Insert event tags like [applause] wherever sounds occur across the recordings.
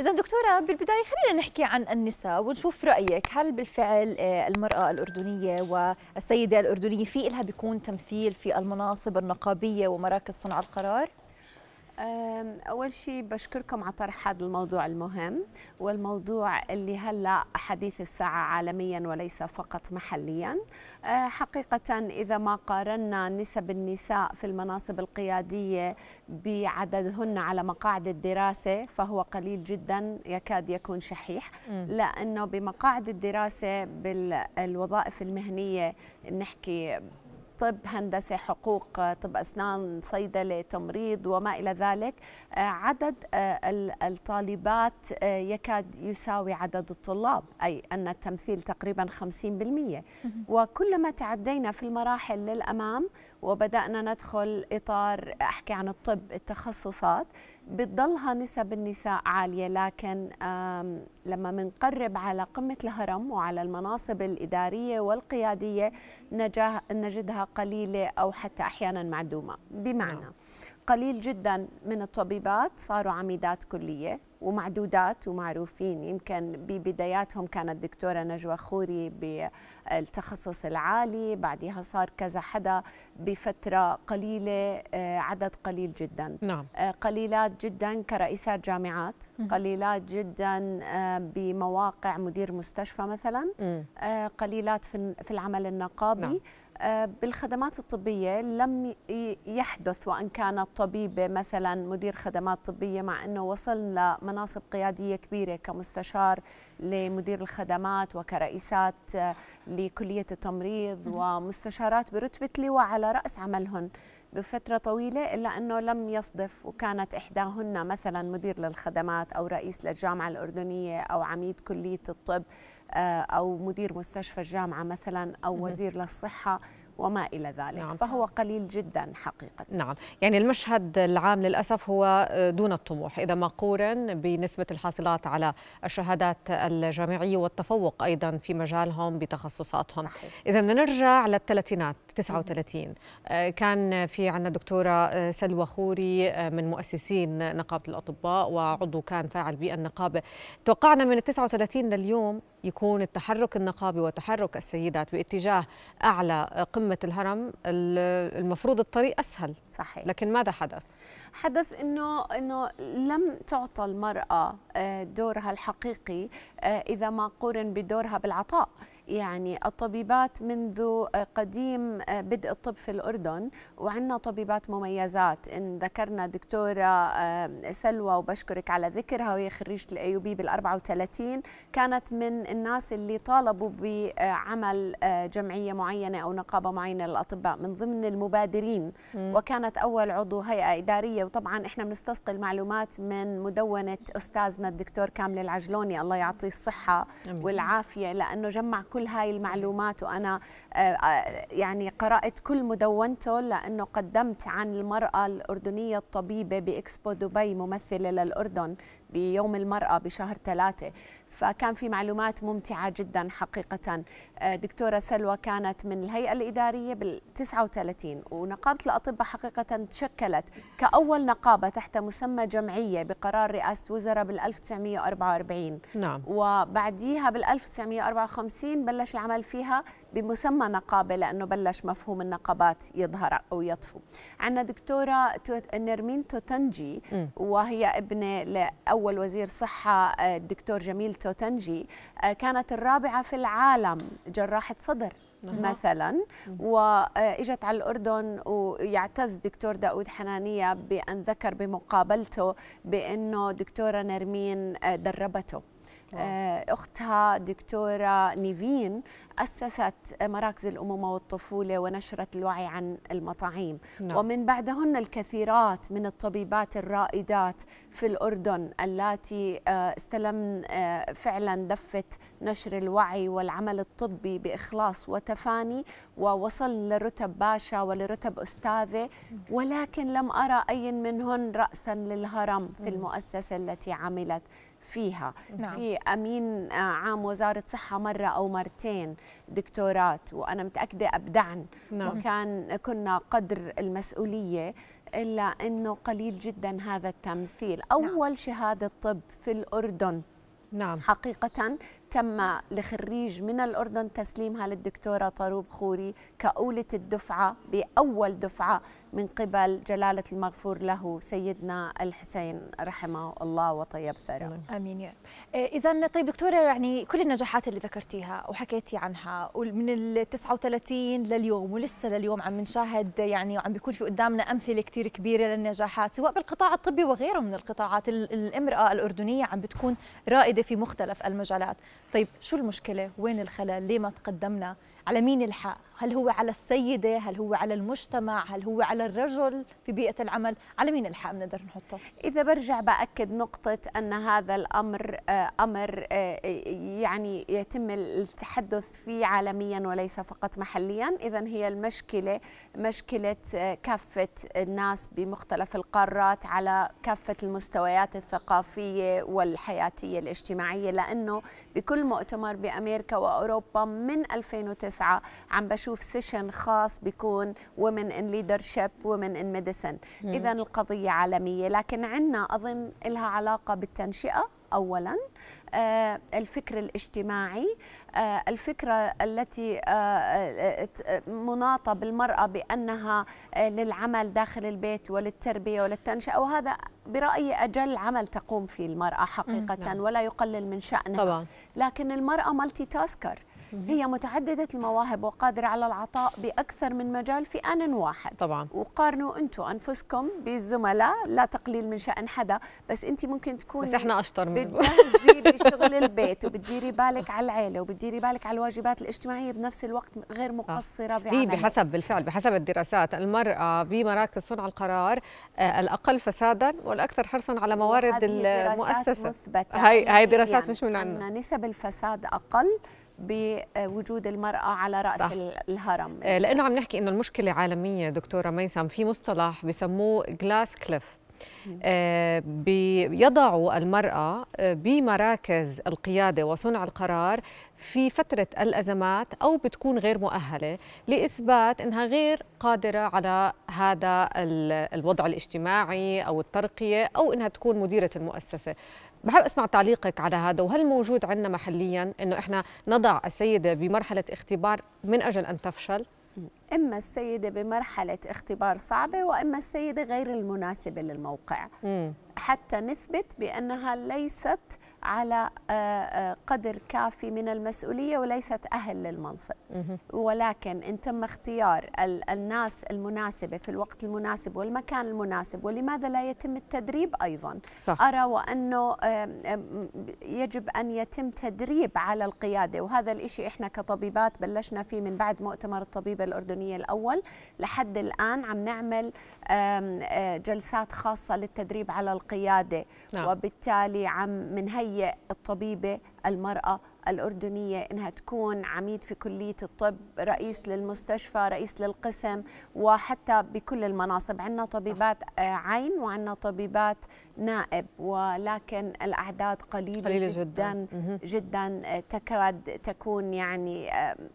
إذا دكتورة بالبداية خلينا نحكي عن النساء ونشوف رأيك هل بالفعل آه، المرأة الأردنية والسيدة الأردنية في إلها بيكون تمثيل في المناصب النقابية ومراكز صنع القرار؟ أول شيء بشكركم على طرح هذا الموضوع المهم والموضوع اللي هلأ حديث الساعة عالميا وليس فقط محليا أه، حقيقة إذا ما قارنا نسب النساء في المناصب القيادية بعددهن على مقاعد الدراسة فهو قليل جدا يكاد يكون شحيح لأنه بمقاعد الدراسة بالوظائف المهنية بنحكي طب هندسه حقوق طب اسنان صيدله تمريض وما الى ذلك آه، عدد آه، الطالبات آه، يكاد يساوي عدد الطلاب اي ان التمثيل تقريبا 50% وكلما تعدينا في المراحل للامام وبدأنا ندخل إطار أحكي عن الطب التخصصات بتضلها نسب النساء عالية لكن لما منقرب على قمة الهرم وعلى المناصب الإدارية والقيادية نجدها قليلة أو حتى أحيانا معدومة بمعنى نعم. قليل جدا من الطبيبات صاروا عميدات كلية ومعدودات ومعروفين يمكن ببداياتهم كانت دكتورة نجوى خوري بالتخصص العالي بعدها صار كذا حدا بفترة قليلة آه، عدد قليل جدا نعم. آه، قليلات جدا كرئيسات جامعات م. قليلات جدا آه، بمواقع مدير مستشفى مثلا م. قليلات في العمل النقابي نعم. آه، بالخدمات الطبية لم يحدث وأن كانت طبيبة مثلا مدير خدمات طبية مع أنه وصلنا لمناصب قيادية كبيرة كمستشار لمدير الخدمات وكرئيسات آه، لكلية التمريض ومستشارات برتبة لواء على رأس عملهن بفترة طويلة إلا أنه لم يصدف وكانت إحداهن مثلا مدير للخدمات أو رئيس للجامعة الأردنية أو عميد كلية الطب آه، أو مدير مستشفى الجامعة مثلا أو وزير للصحة وما إلى ذلك نعم. فهو قليل جدا حقيقة نعم يعني المشهد العام للأسف هو دون الطموح إذا ما قورن بنسبة الحاصلات على الشهادات الجامعية والتفوق أيضا في مجالهم بتخصصاتهم صحيح. إذا نرجع للثلاثينات 39 آه، كان في عندنا دكتورة آه، سلوى خوري من مؤسسين نقابة الأطباء وعضو كان فاعل بالنقابة توقعنا من ال 39 لليوم يكون التحرك النقابي وتحرك السيدات باتجاه اعلى قمه الهرم المفروض الطريق اسهل صحيح لكن ماذا حدث حدث انه انه لم تعطى المراه آه، دورها الحقيقي آه، اذا ما قورن بدورها بالعطاء يعني الطبيبات منذ آه، قديم آه، بدء الطب في الأردن وعندنا طبيبات مميزات إن ذكرنا دكتورة آه، سلوى وبشكرك على ذكرها وهي خريجة الأيوبي بال 34 كانت من الناس اللي طالبوا بعمل جمعية معينة أو نقابة معينة للأطباء من ضمن المبادرين م. وكانت أول عضو هيئة إدارية وطبعا إحنا بنستسقي المعلومات من مدونة أستاذنا الدكتور كامل العجلوني الله يعطيه الصحة والعافية لأنه جمع كل كل هاي المعلومات وأنا آه، آه، يعني قرأت كل مدونته لأنه قدمت عن المرأة الأردنية الطبيبة بإكسبو دبي ممثلة للأردن بيوم المرأة بشهر ثلاثة فكان في معلومات ممتعة جدا حقيقة آه، دكتورة سلوى كانت من الهيئة الإدارية بال 39 ونقابة الأطباء حقيقة تشكلت كأول نقابة تحت مسمى جمعية بقرار رئاسة وزراء بال 1944 نعم وبعديها بال 1954 بلش العمل فيها بمسمى نقابه لانه بلش مفهوم النقابات يظهر او يطفو عندنا دكتوره نرمين توتنجي وهي ابنه لاول وزير صحه آه، الدكتور جميل توتنجي آه، كانت الرابعه في العالم جراحه صدر نعم. مثلا واجت آه، على الاردن ويعتز دكتور داود حنانيه بان ذكر بمقابلته بانه دكتوره نرمين دربته آه. آه، أختها دكتورة نيفين أسست مراكز الأمومة والطفولة ونشرت الوعي عن المطاعيم نعم. ومن بعدهن الكثيرات من الطبيبات الرائدات في الأردن اللاتي آه، استلمن فعلا دفة نشر الوعي والعمل الطبي بإخلاص وتفاني ووصلن لرتب باشا ولرتب أستاذة ولكن لم أرى أي منهن رأسا للهرم في المؤسسة التي عملت فيها نعم. في امين آه، عام وزاره صحه مره او مرتين دكتورات وانا متاكده ابدعن نعم. وكان كنا قدر المسؤوليه الا انه قليل جدا هذا التمثيل نعم. اول نعم. شهاده طب في الاردن نعم حقيقه تم لخريج من الأردن تسليمها للدكتورة طاروب خوري كأولة الدفعة بأول دفعة من قبل جلالة المغفور له سيدنا الحسين رحمه الله وطيب ثراه نعم. آمين يا رب إيه، إذا طيب دكتورة يعني كل النجاحات اللي ذكرتيها وحكيتي عنها ومن ال 39 لليوم ولسه لليوم عم نشاهد يعني وعم بيكون في قدامنا أمثلة كثير كبيرة للنجاحات سواء بالقطاع الطبي وغيره من القطاعات الامرأة الأردنية عم بتكون رائدة في مختلف المجالات طيب شو المشكله وين الخلل ليه ما تقدمنا على مين الحق هل هو على السيدة هل هو على المجتمع هل هو على الرجل في بيئة العمل على مين الحق بنقدر نحطه إذا برجع بأكد نقطة أن هذا الأمر آه، أمر آه، يعني يتم التحدث فيه عالميا وليس فقط محليا إذا هي المشكلة مشكلة آه، كافة الناس بمختلف القارات على كافة المستويات الثقافية والحياتية الاجتماعية لأنه بكل مؤتمر بأمريكا وأوروبا من 2009 عم بشوف سيشن خاص بيكون ومن ان ليدرشيب ومن ان ميديسن اذا القضيه عالميه لكن عندنا اظن لها علاقه بالتنشئه اولا آه الفكر الاجتماعي آه الفكره التي آه, آه، مناطه بالمراه بانها آه، للعمل داخل البيت وللتربيه وللتنشئه وهذا برايي اجل عمل تقوم فيه المراه حقيقه نعم. ولا يقلل من شانها طبعا. لكن المراه مالتي تاسكر هي متعدده المواهب وقادره على العطاء باكثر من مجال في ان واحد طبعا وقارنوا انتم انفسكم بالزملاء لا تقليل من شان حدا بس انت ممكن تكون بس احنا اشطر منكم بتجهزي بشغل [laughs] البيت وبتديري بالك على العيله وبتديري بالك على الواجبات الاجتماعيه بنفس الوقت غير آه. مقصره في إيه، عملك. بحسب بالفعل بحسب الدراسات المراه بمراكز صنع القرار آه، الاقل فسادا والاكثر حرصا على موارد المؤسسه هاي هاي دراسات مش من عندنا نسب الفساد اقل بوجود المرأة على رأس صح. الهرم آه، لأنه عم نحكي أنه المشكلة عالمية دكتورة ميسم في مصطلح بسموه جلاس كليف آه، بيضعوا المرأة آه، بمراكز القيادة وصنع القرار في فترة الأزمات أو بتكون غير مؤهلة لإثبات أنها غير قادرة على هذا الوضع الاجتماعي أو الترقية أو أنها تكون مديرة المؤسسة بحب أسمع تعليقك على هذا وهل موجود عندنا محليا أنه إحنا نضع السيدة بمرحلة اختبار من أجل أن تفشل؟ إما السيدة بمرحلة اختبار صعبة وإما السيدة غير المناسبة للموقع م. حتى نثبت بأنها ليست على آه، آه، قدر كافي من المسؤولية وليست أهل للمنصب ولكن إن تم اختيار الناس المناسبة في الوقت المناسب والمكان المناسب ولماذا لا يتم التدريب أيضا صح. أرى وأنه يجب أن يتم تدريب على القيادة وهذا الإشي إحنا كطبيبات بلشنا فيه من بعد مؤتمر الطبيبة الأردنية الأردنية الأول لحد الآن عم نعمل جلسات خاصة للتدريب على القيادة نعم. وبالتالي عم منهيئ الطبيبة المرأة الأردنية إنها تكون عميد في كلية الطب رئيس للمستشفى رئيس للقسم وحتى بكل المناصب عندنا طبيبات صح. عين وعندنا طبيبات نائب ولكن الأعداد قليلة, قليلة جدا جدا, جدا تكاد تكون يعني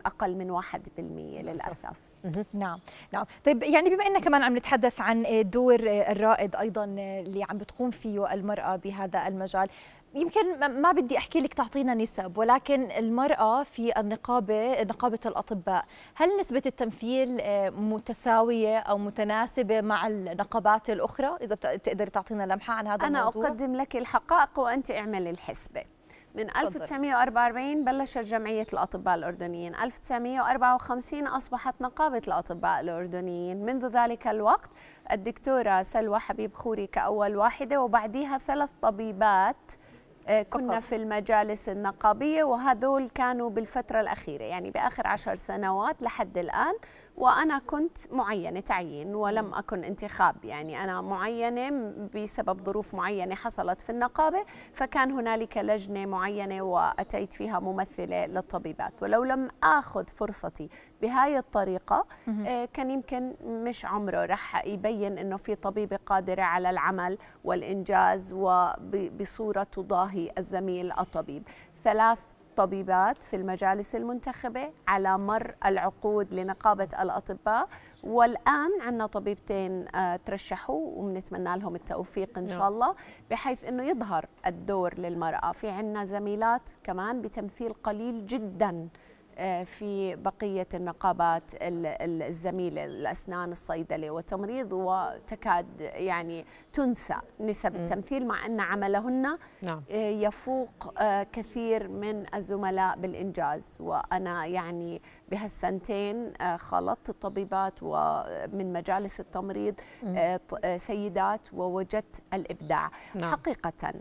أقل من 1% للأسف صح. نعم نعم طيب يعني بما اننا كمان عم نتحدث عن آه، دور آه، الرائد ايضا آه، اللي عم بتقوم فيه المراه بهذا المجال يمكن ما بدي احكي لك تعطينا نسب ولكن المراه في النقابه نقابه الاطباء هل نسبه التمثيل متساويه او متناسبه مع النقابات الاخرى اذا بتقدري تعطينا لمحه عن هذا أنا الموضوع انا اقدم لك الحقائق وانت اعملي الحسبه من 1944 بلشت جمعية الأطباء الأردنيين 1954 أصبحت نقابة الأطباء الأردنيين منذ ذلك الوقت الدكتورة سلوى حبيب خوري كأول واحدة وبعديها ثلاث طبيبات آه، كنا فقط. في المجالس النقابية وهذول كانوا بالفترة الأخيرة يعني بآخر عشر سنوات لحد الآن وأنا كنت معينة تعيين ولم أكن انتخاب يعني أنا معينة بسبب ظروف معينة حصلت في النقابة فكان هنالك لجنة معينة وأتيت فيها ممثلة للطبيبات ولو لم أخذ فرصتي بهاي الطريقة آه، كان يمكن مش عمره رح يبين أنه في طبيبة قادرة على العمل والإنجاز وبصورة تضاهي الزميل الطبيب ثلاث الطبيبات في المجالس المنتخبة على مر العقود لنقابة الأطباء والآن عندنا طبيبتين آه، ترشحوا ونتمنى لهم التوفيق إن شاء نعم. الله بحيث أنه يظهر الدور للمرأة في عندنا زميلات كمان بتمثيل قليل جداً آه، في بقية النقابات الزميلة الأسنان الصيدلة والتمريض وتكاد يعني تنسى نسب التمثيل مع أن عملهن نعم. آه، يفوق آه، كثير من الزملاء بالإنجاز وأنا يعني بهالسنتين خلطت الطبيبات ومن مجالس التمريض سيدات ووجدت الإبداع نعم. حقيقة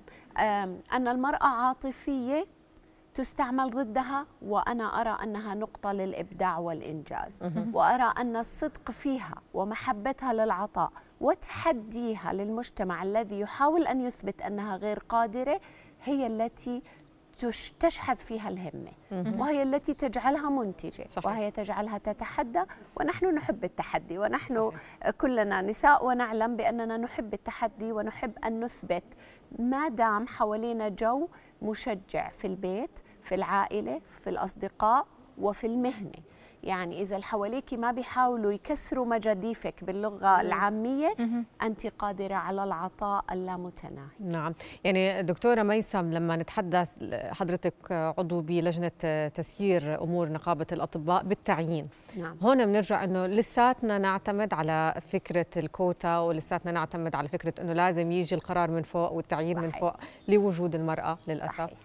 أن المرأة عاطفية تستعمل ضدها وأنا أرى أنها نقطة للإبداع والإنجاز وأرى أن الصدق فيها ومحبتها للعطاء وتحديها للمجتمع الذي يحاول أن يثبت أنها غير قادرة هي التي تشحذ فيها الهمة وهي التي تجعلها منتجة صحيح. وهي تجعلها تتحدى ونحن نحب التحدي ونحن صحيح. كلنا نساء ونعلم بأننا نحب التحدي ونحب أن نثبت ما دام حوالينا جو مشجع في البيت في العائلة في الأصدقاء وفي المهنة يعني اذا اللي حواليك ما بيحاولوا يكسروا مجاديفك باللغه العاميه انت قادره على العطاء اللامتناهي نعم يعني دكتوره ميسم لما نتحدث حضرتك عضو بلجنه تسيير امور نقابه الاطباء بالتعيين نعم. هون بنرجع انه لساتنا نعتمد على فكره الكوتا ولساتنا نعتمد على فكره انه لازم يجي القرار من فوق والتعيين صحيح. من فوق لوجود المراه للاسف صحيح.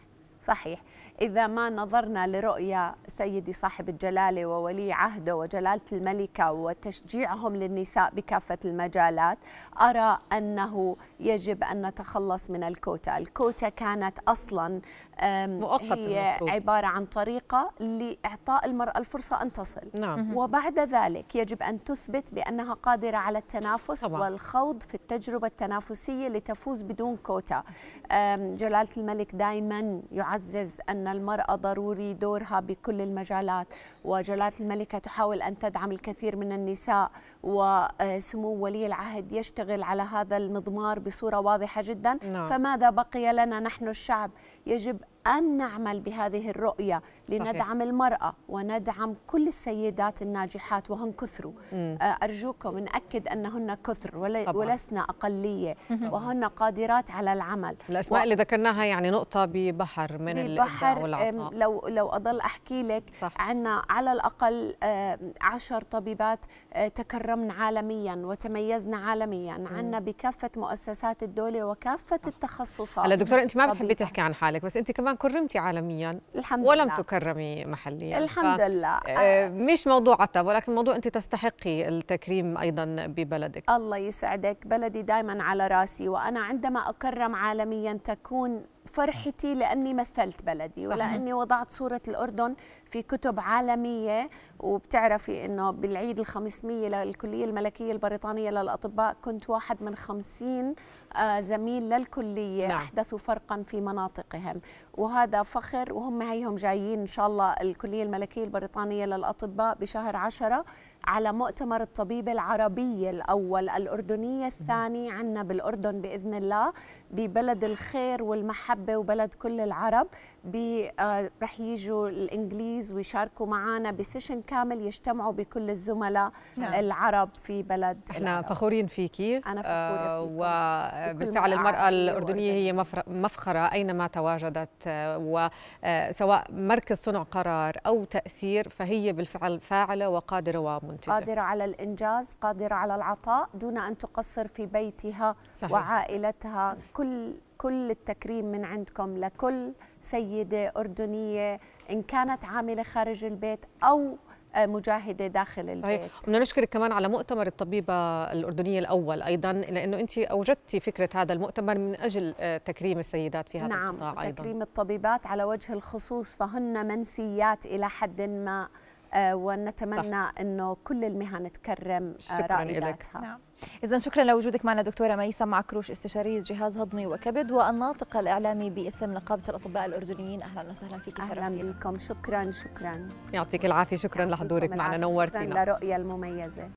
صحيح إذا ما نظرنا لرؤية سيدي صاحب الجلالة وولي عهده وجلالة الملكة وتشجيعهم للنساء بكافة المجالات أرى أنه يجب أن نتخلص من الكوتا الكوتا كانت أصلا مؤقت هي المفروض. عبارة عن طريقة لإعطاء المرأة الفرصة أن تصل نعم. وبعد ذلك يجب أن تثبت بأنها قادرة على التنافس طبعا. والخوض في التجربة التنافسية لتفوز بدون كوتا جلالة الملك دائما يعزز أن المرأة ضروري دورها بكل المجالات وجلالة الملكة تحاول أن تدعم الكثير من النساء وسمو ولي العهد يشتغل على هذا المضمار بصورة واضحة جدا نعم. فماذا بقي لنا نحن الشعب يجب أن نعمل بهذه الرؤية لندعم صحيح. المرأة وندعم كل السيدات الناجحات وهن كثروا آه، أرجوكم نأكد أنهن كثر ولسنا أقلية وهن قادرات على العمل الأسماء و... اللي ذكرناها يعني نقطة ببحر من ببحر والعطاء لو, لو أضل أحكي لك عندنا على الأقل عشر طبيبات آه، تكرمن عالميا وتميزن عالميا عندنا بكافة مؤسسات الدولة وكافة التخصصات هلا دكتورة أنت ما بتحبي تحكي عن حالك بس أنت كمان كرمتي عالميا الحمد ولم لله. تكرمي محليا الحمد ف... لله آه، آه. مش موضوع عتب ولكن موضوع انت تستحقي التكريم ايضا ببلدك الله يسعدك بلدي دائما على راسي وانا عندما اكرم عالميا تكون فرحتي لاني مثلت بلدي ولاني وضعت صوره الاردن في كتب عالميه وبتعرفي انه بالعيد ال500 للكليه الملكيه البريطانيه للاطباء كنت واحد من 50 زميل للكلية نعم. أحدثوا فرقا في مناطقهم وهذا فخر وهم هيهم جايين إن شاء الله الكلية الملكية البريطانية للأطباء بشهر عشرة على مؤتمر الطبيب العربي الأول الأردنية الثاني عنا بالأردن بإذن الله ببلد الخير والمحبة وبلد كل العرب آه، رح يجوا الإنجليز ويشاركوا معنا بسيشن كامل يجتمعوا بكل الزملاء نعم. العرب في بلد احنا العرب. فخورين فيكي أنا فخورة آه، فيكي وبالفعل المرأة الأردنية هي مفخرة أينما تواجدت آه، وسواء مركز صنع قرار أو تأثير فهي بالفعل فاعلة وقادرة ومنتجة منتجة قادرة على الإنجاز قادرة على العطاء دون أن تقصر في بيتها صحيح. وعائلتها كل كل التكريم من عندكم لكل سيدة أردنية إن كانت عاملة خارج البيت أو آه، مجاهده داخل البيت صحيح. بدنا نشكرك كمان على مؤتمر الطبيبه الاردنيه الاول ايضا لانه انت اوجدتي فكره هذا المؤتمر من اجل آه، تكريم السيدات في هذا نعم القطاع ايضا نعم تكريم الطبيبات على وجه الخصوص فهن منسيات الى حد ما آه، ونتمنى صح. انه كل المهن تكرم آه، رائداتها نعم. اذا شكرا لوجودك معنا دكتوره ميسا معكروش استشاريه جهاز هضمي وكبد والناطق الاعلامي باسم نقابه الاطباء الاردنيين اهلا وسهلا فيك اهلا بكم شكرا شكرا يعطيك العافيه شكرا لحضورك معنا نورتينا شكرا لرؤيه المميزه